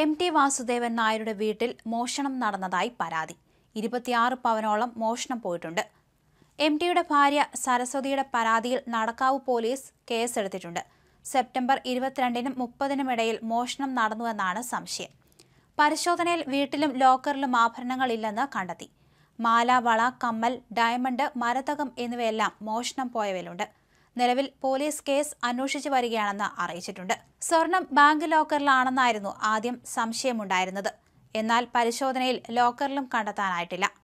M T Vasudevan നായരുടെ വീട്ടിൽ മോഷണം നടന്നതായി പരാതി ഇരുപത്തിയാറ് പവനോളം മോഷണം പോയിട്ടുണ്ട് എം ടിയുടെ ഭാര്യ സരസ്വതിയുടെ പരാതിയിൽ നടക്കാവ് പോലീസ് കേസെടുത്തിട്ടുണ്ട് സെപ്റ്റംബർ ഇരുപത്തിരണ്ടിനും മുപ്പതിനും ഇടയിൽ മോഷണം നടന്നുവെന്നാണ് സംശയം പരിശോധനയിൽ വീട്ടിലും ലോക്കറിലും ആഭരണങ്ങളില്ലെന്ന് കണ്ടെത്തി മാല വള കമ്മൽ ഡയമണ്ട് മരതകം എന്നിവയെല്ലാം മോഷണം പോയവയിലുണ്ട് നിലവിൽ പോലീസ് കേസ് അന്വേഷിച്ചു വരികയാണെന്ന് അറിയിച്ചിട്ടുണ്ട് സ്വർണം ബാങ്ക് ലോക്കറിലാണെന്നായിരുന്നു ആദ്യം സംശയമുണ്ടായിരുന്നത് എന്നാൽ പരിശോധനയിൽ ലോക്കറിലും കണ്ടെത്താനായിട്ടില്ല